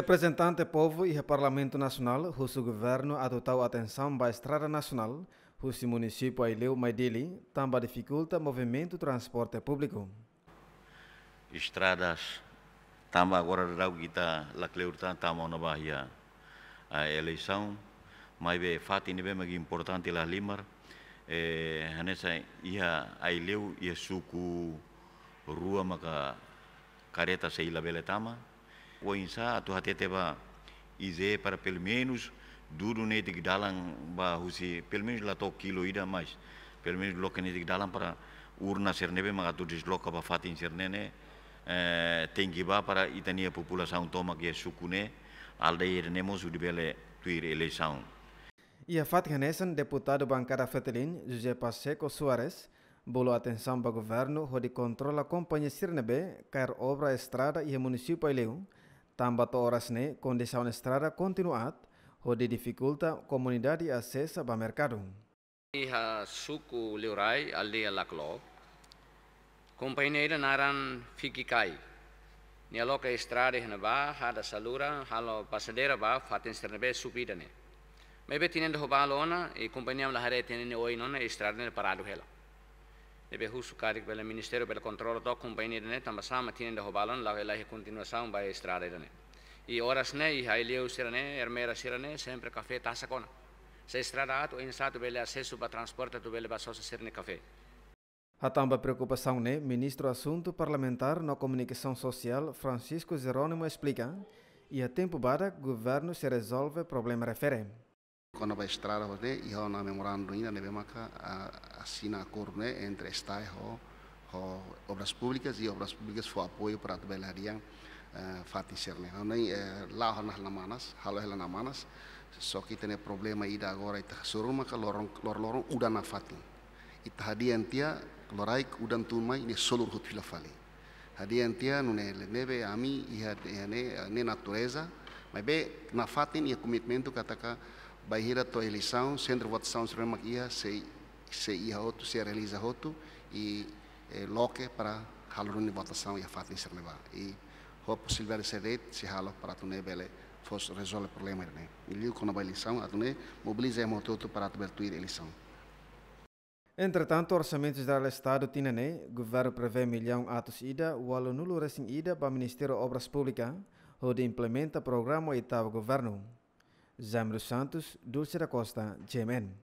representante povo e parlamento nacional, o governo adotou atenção para a estrada nacional, o município Aileu Maidili também dificulta movimento transporte público. Estradas, também agora da kita lacleurtan também na Bahia a eleição, mas é fato e bem importante lá Limar, eh, nessa ia Aileu e suco rua maca careta se tama o tu até teva ize para pelo menos duro nete que dalam bahusi pelo menos lá to kilo ida mais pelo menos loca nete para urna sernebe magatur desloca ba fatin sernene eh, tem que para itania população toma que é sucune aldeir de bele tuir eleição e a fato deputado bancada Fetelin, José Pacheco Soares, bolo atenção para o governo, onde controla a companhia Sirnebe, quer obra estrada e município Ileu, Tambato horas ne condição estrada ho di dificulta comunidade acesso ao mercado. Iha suku liurai ali alaklo. Companheira naran fikikai. Nialoka estrada hanaba, hada salura, halo pasadera ba, fatin sternebe supidane. Mebe tinendo hobalona e companhia lahare tinendo oinona estrada ne parado hela. ne pelo ministério pelo controle do companhia dene, tamba sama tinen da hobalan, la elahi continuação vai estrada dene. E horas ne, e aí o ser é haileu sirane, ser sirane, sempre café taça kona. Se estrada ato, insato bele acesso para transporte, tu bele ser sirane café. A tamba preocupação né, ministro assunto parlamentar na comunicação social Francisco Jerônimo explica e a tempo para governo se resolve problema referente. Kono ba estrada hoje, iho na memorando ina maka deve marcar eh, assina ne entre ho ho obras públicas i obras públicas fo apoio para a Belarian eh, eh, ho ne Onde ne nas lamanas, halo hela manas, so kita ne problema ida agora ita e suru maka lorong lorong udan nafatin. Ita hadi tia loraik udan tumai ne solur hut filafali. Hadi tia nune nebe ami iha ne ne natureza, mas be nafatin e kata kataka Bahira tua eleição, centro de votação se ia, se se ia outro, se realiza outro e eh, loque para halurun de votação e a fato ser leva. E hope silver se deit se halo para tu nebele fos resolver o problema né. E liu com a eleição, a tu ne mobiliza mototo para tu bertuir eleição. Entretanto, orçamentos da Estado Tinane, governo prevê milhão atos ida, o aluno recém ida para o Ministério Obras Públicas, onde implementa programa oitavo governo. Zamro Santos, Dulce da Costa, GMN.